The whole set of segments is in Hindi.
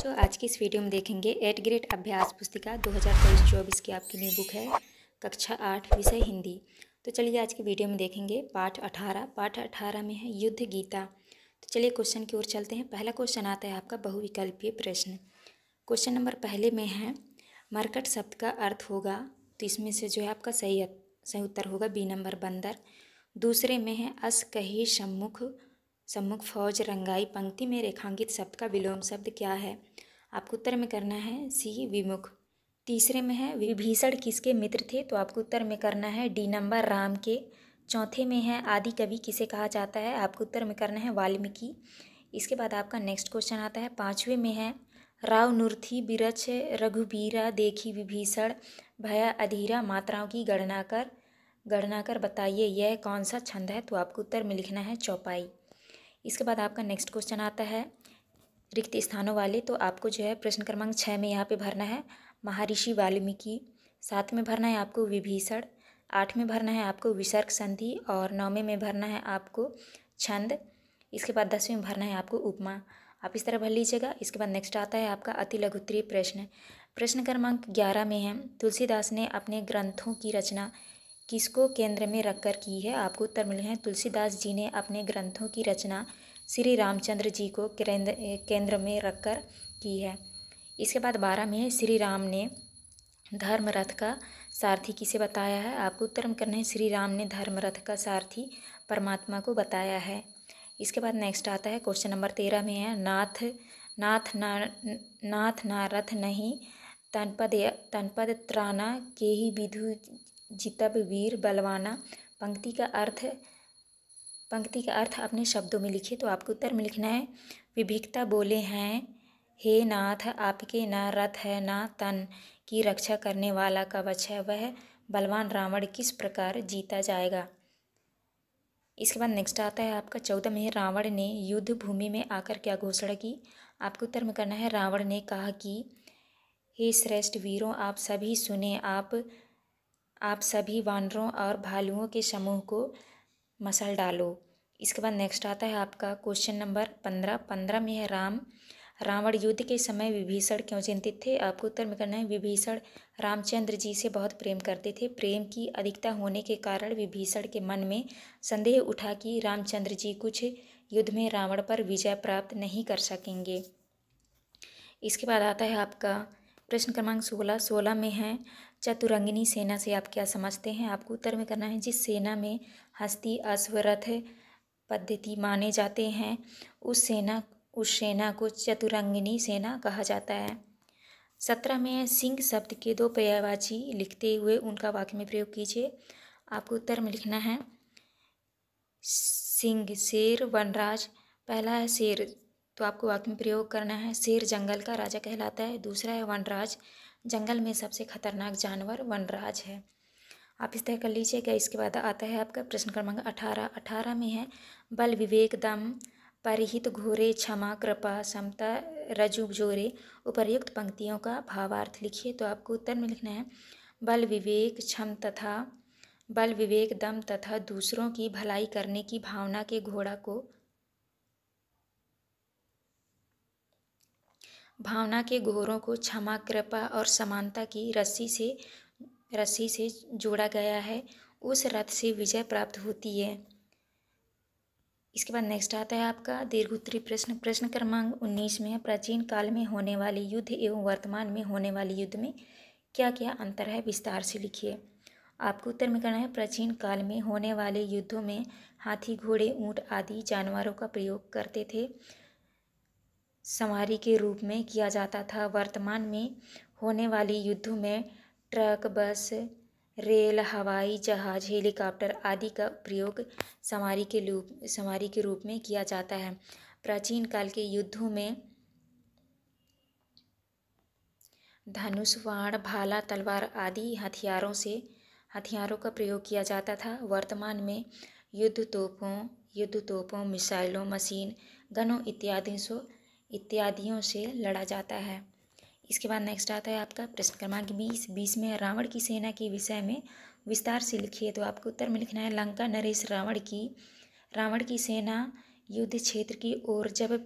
बच्चों तो आज की इस वीडियो में देखेंगे एट ग्रेड अभ्यास पुस्तिका दो हज़ार तेईस चौबीस की आपकी न्यू बुक है कक्षा आठ विषय हिंदी तो चलिए आज की वीडियो में देखेंगे पाठ अठारह पाठ अठारह में है युद्ध गीता तो चलिए क्वेश्चन की ओर चलते हैं पहला क्वेश्चन आता है आपका बहुविकल्पीय प्रश्न क्वेश्चन नंबर पहले में है मरकट शब्द का अर्थ होगा तो इसमें से जो है आपका सही सही उत्तर होगा बी नंबर बंदर दूसरे में है अस कही सम्मुख सम्मुख फौज रंगाई पंक्ति में रेखांकित शब्द का विलोम शब्द क्या है आपको उत्तर में करना है सी विमुख तीसरे में है विभीषण किसके मित्र थे तो आपको उत्तर में करना है डी नंबर राम के चौथे में है आदि कवि किसे कहा जाता है आपको उत्तर में करना है वाल्मीकि इसके बाद आपका नेक्स्ट क्वेश्चन आता है पाँचवें में है राव नुरथी बिरछ रघुबीरा देखी विभीषण भया अधीरा मात्राओं की गणना कर गणना कर बताइए यह कौन सा छंद है तो आपको उत्तर में लिखना है चौपाई इसके बाद आपका नेक्स्ट क्वेश्चन आता है रिक्त स्थानों वाले तो आपको जो है प्रश्न क्रमांक छः में यहाँ पे भरना है महर्षि वाल्मीकि सात में भरना है आपको विभीषण आठ में भरना है आपको विसर्ग संधि और नौवें में भरना है आपको छंद इसके बाद दसवें में भरना है आपको उपमा आप इस तरह भर लीजिएगा इसके बाद नेक्स्ट आता है आपका अति लघुत्तरीय प्रश्न प्रश्न क्रमांक ग्यारह में है तुलसीदास ने अपने ग्रंथों की रचना किसको केंद्र में रखकर की है आपको उत्तर मिले हैं तुलसीदास जी ने अपने ग्रंथों की रचना श्री रामचंद्र जी को केंद्र केंद्र में रखकर की है इसके बाद बारह में श्री राम ने धर्म रथ का सारथी किसे बताया है आपको उत्तर करना है श्री राम ने धर्म रथ का सारथी परमात्मा को बताया है इसके बाद नेक्स्ट आता है क्वेश्चन नंबर तेरह में है नाथ नाथ ना नाथ नारथ नहीं तनपद तनपद त्राणा के ही विधु जितब वीर बलवाना पंक्ति का अर्थ पंक्ति का अर्थ अपने शब्दों में लिखिए तो आपको उत्तर में लिखना है विभिक्ता बोले हैं हे नाथ आपके ना रथ है ना तन की रक्षा करने वाला कवच है वह बलवान रावण किस प्रकार जीता जाएगा इसके बाद नेक्स्ट आता है आपका चौदह में रावण ने युद्ध भूमि में आकर क्या घोषणा की आपको उत्तर में करना है रावण ने कहा कि हे श्रेष्ठ वीरों आप सभी सुने आप आप सभी वानरों और भालुओं के समूह को मसल डालो इसके बाद नेक्स्ट आता है आपका क्वेश्चन नंबर पंद्रह पंद्रह में है राम रावण युद्ध के समय विभीषण क्यों चिंतित थे आपको उत्तर में करना है विभीषण रामचंद्र जी से बहुत प्रेम करते थे प्रेम की अधिकता होने के कारण विभीषण के मन में संदेह उठा कि रामचंद्र जी कुछ युद्ध में रावण पर विजय प्राप्त नहीं कर सकेंगे इसके बाद आता है आपका प्रश्न क्रमांक सोलह सोलह में है चतुरंगिनी सेना से आप क्या समझते हैं आपको उत्तर में करना है जिस सेना में हस्ती अश्वरथ पद्धति माने जाते हैं उस सेना उस सेना को चतुरंगिनी सेना कहा जाता है सत्रह में सिंह शब्द के दो पर्यायवाची लिखते हुए उनका वाक्य में प्रयोग कीजिए आपको उत्तर में लिखना है सिंह शेर वनराज पहला है शेर तो आपको वाक्य में प्रयोग करना है शेर जंगल का राजा कहलाता है दूसरा है वनराज जंगल में सबसे खतरनाक जानवर वनराज है आप इस तरह कर लीजिए क्या इसके बाद आता है आपका प्रश्न क्रमांक अठारह अठारह में है बल विवेक दम परिहित घोरे क्षमा कृपा समता रजु जोरे उपर्युक्त पंक्तियों का भावार्थ लिखिए तो आपको उत्तर में लिखना है बल विवेक क्षम तथा बल विवेक दम तथा दूसरों की भलाई करने की भावना के घोड़ा को भावना के घोरों को क्षमा कृपा और समानता की रस्सी से रस्सी से जोड़ा गया है उस रथ से विजय प्राप्त होती है इसके बाद नेक्स्ट आता है आपका दीर्घोत्तरी प्रश्न प्रश्न क्रमांक उन्नीस में प्राचीन काल में होने वाले युद्ध एवं वर्तमान में होने वाले युद्ध में क्या क्या अंतर है विस्तार से लिखिए आपको उत्तर में करना है प्राचीन काल में होने वाले युद्धों में हाथी घोड़े ऊंट आदि जानवरों का प्रयोग करते थे सवारी के रूप में किया जाता था वर्तमान में होने वाली युद्धों में ट्रक बस रेल हवाई जहाज हेलीकॉप्टर आदि का प्रयोग सवारी के रूप सवारी के रूप में किया जाता है प्राचीन काल के युद्धों में धनुष वाण भाला तलवार आदि हथियारों से हथियारों का प्रयोग किया जाता था वर्तमान में युद्ध तोपों युद्ध तोपों मिसाइलों मशीन गनों इत्यादि से इत्यादियों से लड़ा जाता है इसके बाद नेक्स्ट आता है आपका प्रश्न क्रमांक बीस बीस में रावण की सेना के विषय में विस्तार से लिखिए तो आपको उत्तर में लिखना है लंका नरेश रावण की रावण की सेना युद्ध क्षेत्र की ओर जब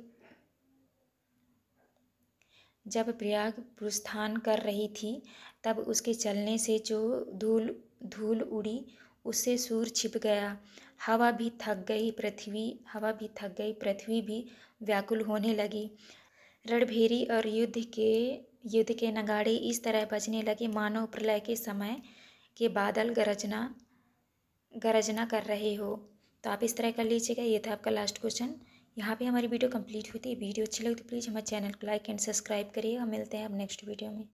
जब प्रयाग प्रस्थान कर रही थी तब उसके चलने से जो धूल धूल उड़ी उससे सूर छिप गया हवा भी थक गई पृथ्वी हवा भी थक गई पृथ्वी भी व्याकुल होने लगी रणभेरी और युद्ध के युद्ध के नगाड़े इस तरह बजने लगे मानव प्रलय के समय के बादल गरजना गरजना कर रहे हो तो आप इस तरह कर लीजिएगा ये था आपका लास्ट क्वेश्चन यहाँ पे हमारी वीडियो कंप्लीट होती है वीडियो अच्छी लगी तो प्लीज़ हमारे चैनल को लाइक एंड सब्सक्राइब करिएगा मिलते हैं अब नेक्स्ट वीडियो में